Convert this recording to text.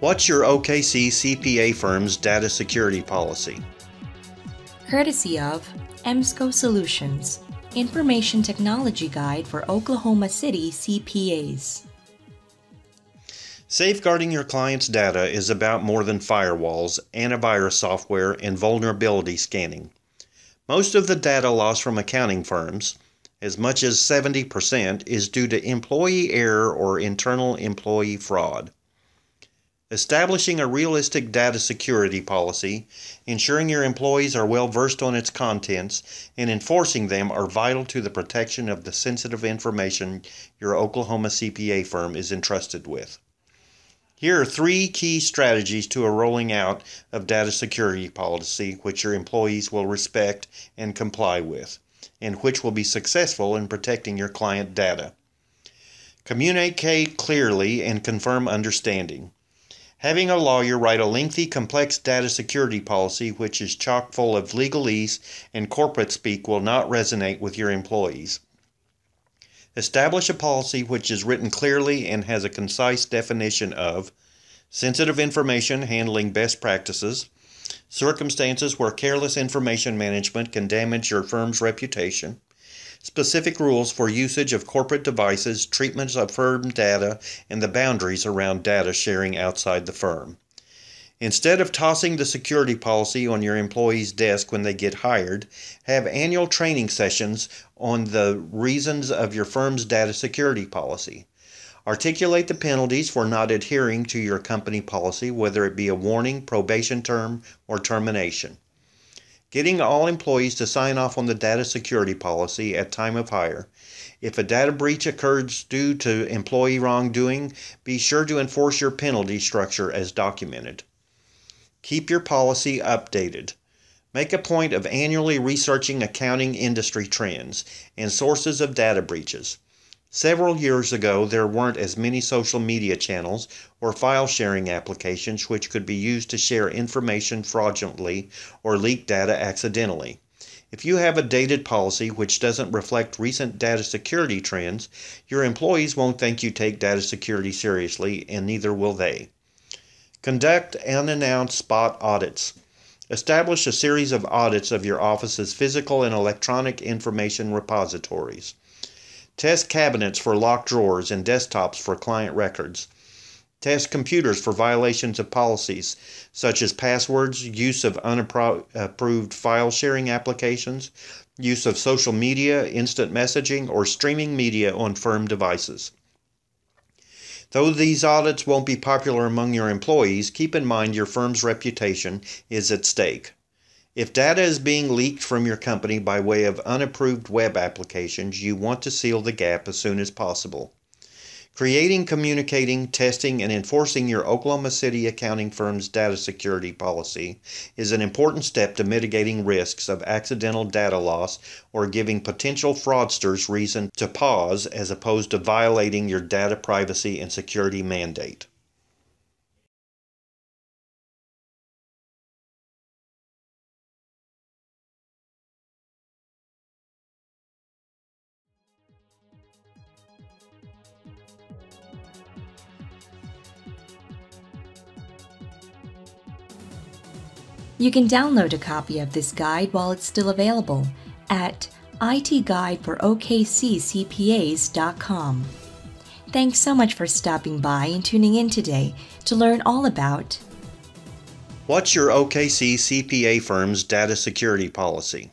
What's your OKC CPA firm's data security policy? Courtesy of EMSCO Solutions, Information Technology Guide for Oklahoma City CPAs. Safeguarding your client's data is about more than firewalls, antivirus software, and vulnerability scanning. Most of the data loss from accounting firms, as much as 70%, is due to employee error or internal employee fraud. Establishing a realistic data security policy, ensuring your employees are well versed on its contents, and enforcing them are vital to the protection of the sensitive information your Oklahoma CPA firm is entrusted with. Here are three key strategies to a rolling out of data security policy which your employees will respect and comply with, and which will be successful in protecting your client data. Communicate clearly and confirm understanding. Having a lawyer write a lengthy, complex data security policy which is chock full of legalese and corporate speak will not resonate with your employees. Establish a policy which is written clearly and has a concise definition of sensitive information handling best practices, circumstances where careless information management can damage your firm's reputation, specific rules for usage of corporate devices, treatments of firm data, and the boundaries around data sharing outside the firm. Instead of tossing the security policy on your employee's desk when they get hired, have annual training sessions on the reasons of your firm's data security policy. Articulate the penalties for not adhering to your company policy, whether it be a warning, probation term, or termination getting all employees to sign off on the data security policy at time of hire. If a data breach occurs due to employee wrongdoing, be sure to enforce your penalty structure as documented. Keep your policy updated. Make a point of annually researching accounting industry trends and sources of data breaches. Several years ago, there weren't as many social media channels or file sharing applications which could be used to share information fraudulently or leak data accidentally. If you have a dated policy which doesn't reflect recent data security trends, your employees won't think you take data security seriously, and neither will they. Conduct unannounced spot audits. Establish a series of audits of your office's physical and electronic information repositories. Test cabinets for locked drawers and desktops for client records. Test computers for violations of policies such as passwords, use of unapproved file sharing applications, use of social media, instant messaging, or streaming media on firm devices. Though these audits won't be popular among your employees, keep in mind your firm's reputation is at stake. If data is being leaked from your company by way of unapproved web applications, you want to seal the gap as soon as possible. Creating, communicating, testing, and enforcing your Oklahoma City accounting firm's data security policy is an important step to mitigating risks of accidental data loss or giving potential fraudsters reason to pause as opposed to violating your data privacy and security mandate. You can download a copy of this guide while it's still available at itguideforokccpas.com. Thanks so much for stopping by and tuning in today to learn all about What's your OKC CPA firm's data security policy?